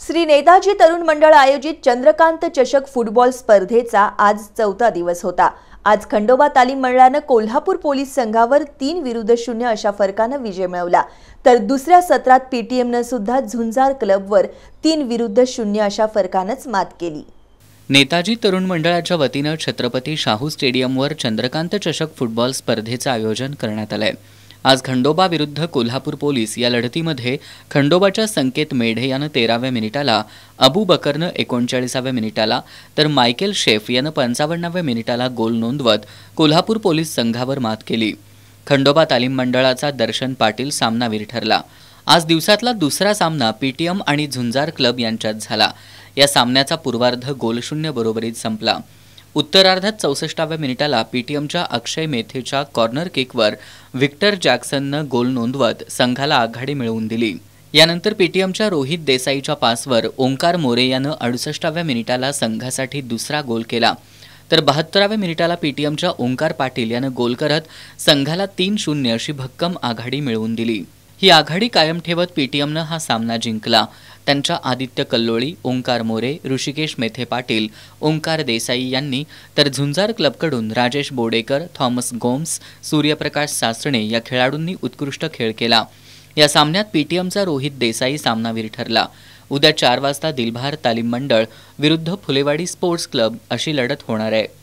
श्री नेताजी तरुण मंडळ आयोजित चंद्रकांत चषक फुटबॉल स्पर्धेचा आज चौथा दिवस होता आज खंडोबा तालीम मंडळानं कोल्हापूर पोलीस संघावर तीन विरुद्ध शून्य अशा फरकानं विजय मिळवला तर दुसऱ्या सत्रात पीटीएमनं सुद्धा झुंजार क्लबवर तीन विरुद्ध शून्य अशा फरकानंच मात केली नेताजी तरुण मंडळाच्या वतीनं छत्रपती शाहू स्टेडियमवर चंद्रकांत चषक फुटबॉल स्पर्धेचं आयोजन करण्यात आलं आहे आज खंडोबा विरुद्ध कोल्हापूर पोलीस या लढतीमध्ये खंडोबाच्या संकेत मेढे यानं तेराव्या मिनिटाला अबू बकरनं एकोणचाळीसाव्या मिनिटाला तर मायकेल शेफ यानं पंचावन्नाव्या मिनिटाला गोल नोंदवत कोल्हापूर पोलीस संघावर मात केली खंडोबा तालीम मंडळाचा दर्शन पाटील सामनावीर ठरला आज दिवसातला दुसरा सामना पीटीएम आणि झुंजार क्लब यांच्यात झाला या सामन्याचा पूर्वार्ध गोलशून्य बरोबरीत संपला उत्तरार्धात चौसष्टाव्या मिनिटाला पीटीएमच्या अक्षय मेथेच्या कॉर्नर किकवर व्हिक्टर जॅक्सननं गोल नोंदवत संघाला आघाडी मिळवून दिली यानंतर पीटीएमच्या रोहित देसाईच्या पासवर ओंकार मोरे यानं अडुसष्टाव्या मिनिटाला संघासाठी दुसरा गोल केला तर बहात्तराव्या मिनिटाला पीटीएमच्या ओंकार पाटील यानं गोल करत संघाला तीन शून्य अशी भक्कम आघाडी मिळवून दिली ही आघाडी कायम ठेवत पीटीएमनं हा सामना जिंकला त्यांच्या आदित्य कल्लोळी ओंकार मोरे ऋषिकेश मेथे पाटील ओंकार देसाई यांनी तर झुंजार क्लबकडून राजेश बोडेकर थॉमस गोम्स सूर्यप्रकाश सासणे या खेळाडूंनी उत्कृष्ट खेळ केला या सामन्यात पीटीएमचा रोहित देसाई सामनावीर ठरला उद्या चार वाजता दिलभार तालीम मंडळ विरुद्ध फुलेवाडी स्पोर्ट्स क्लब अशी लढत होणार आहे